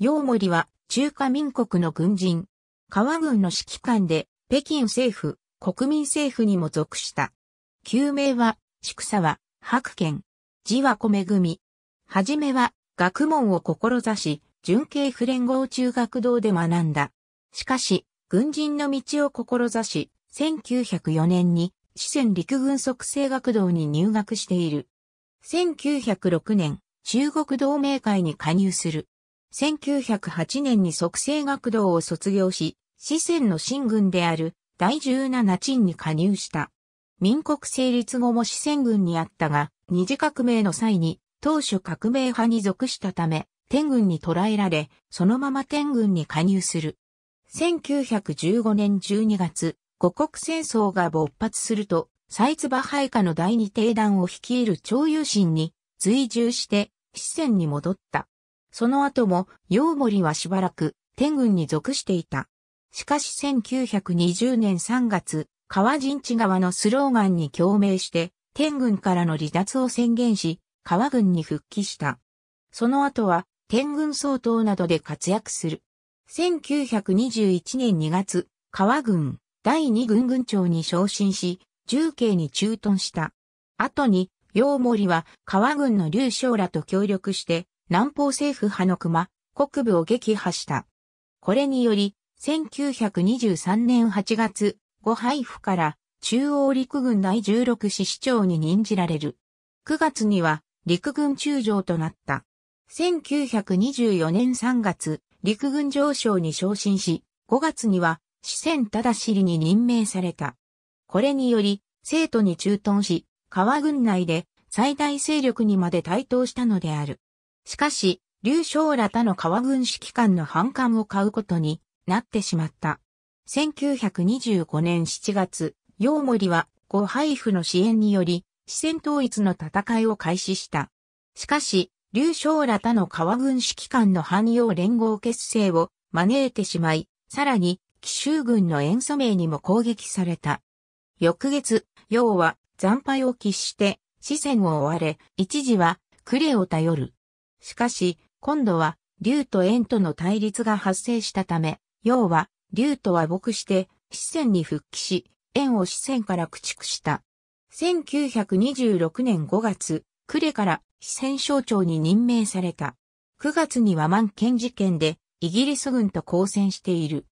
陽森は中華民国の軍人、川軍の指揮官で北京政府、国民政府にも属した。旧名は、宿佐は、白県。字は米組。はじめは、学問を志し、純系不連合中学堂で学んだ。しかし、軍人の道を志し、1904年に、四川陸軍即成学堂に入学している。1906年、中国同盟会に加入する。1908年に即成学堂を卒業し、四川の新軍である第十七鎮に加入した。民国成立後も四川軍にあったが、二次革命の際に当初革命派に属したため、天軍に捕らえられ、そのまま天軍に加入する。1915年12月、五国戦争が勃発すると、サイツバ配下の第二帝団を率いる張友心に追従して、四川に戻った。その後も、陽森はしばらく、天軍に属していた。しかし1920年3月、川陣地側のスローガンに共鳴して、天軍からの離脱を宣言し、川軍に復帰した。その後は、天軍総統などで活躍する。1921年2月、川軍、第2軍軍長に昇進し、重慶に駐屯した。後に、陽森は川軍の劉将らと協力して、南方政府派の熊、国部を撃破した。これにより、1923年8月、五配布から中央陸軍第16師市長に任じられる。9月には陸軍中将となった。1924年3月、陸軍上将に昇進し、5月には四川忠尻に任命された。これにより、生徒に駐屯し、川軍内で最大勢力にまで台頭したのである。しかし、劉将ら他の川軍指揮官の反感を買うことになってしまった。1925年7月、楊森はご配布の支援により、四川統一の戦いを開始した。しかし、劉将ら他の川軍指揮官の汎用連合結成を招いてしまい、さらに、奇襲軍の塩素名にも攻撃された。翌月、楊は惨敗を喫して、四川を追われ、一時は呉を頼るしかし、今度は、竜と縁との対立が発生したため、要は、竜とは牧して、四川に復帰し、縁を四川から駆逐した。1926年5月、呉から四川省庁に任命された。9月には満県事件で、イギリス軍と交戦している。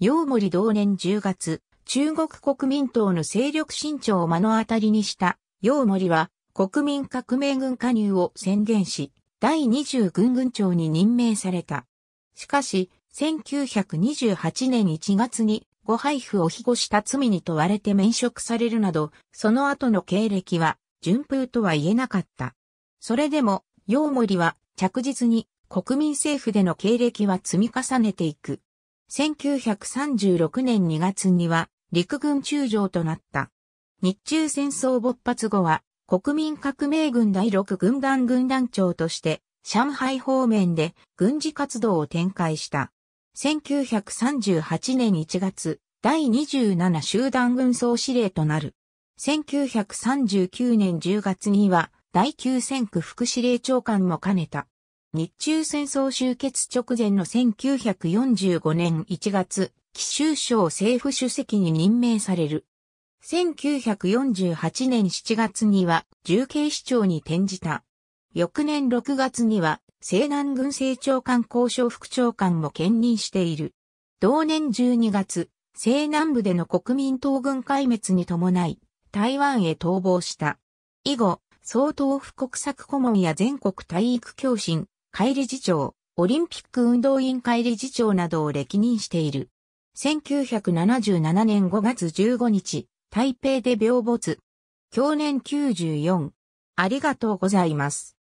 陽森同年10月、中国国民党の勢力伸長を目の当たりにした、陽森は国民革命軍加入を宣言し、第20軍軍長に任命された。しかし、1928年1月にご配布を庇護した罪に問われて免職されるなど、その後の経歴は順風とは言えなかった。それでも、モ森は着実に国民政府での経歴は積み重ねていく。1936年2月には陸軍中将となった。日中戦争勃発後は国民革命軍第6軍団軍団長として、上海方面で軍事活動を展開した。1938年1月、第27集団軍総司令となる。1939年10月には、第9戦区副司令長官も兼ねた。日中戦争終結直前の1945年1月、奇州省政府主席に任命される。1948年7月には重慶市長に転じた。翌年6月には西南軍政長官交渉副長官も兼任している。同年12月、西南部での国民党軍壊滅に伴い、台湾へ逃亡した。以後、総統府国策顧問や全国体育教審、会理事長、オリンピック運動委員会理事長などを歴任している。1977年5月15日、台北で病没。去年94。ありがとうございます。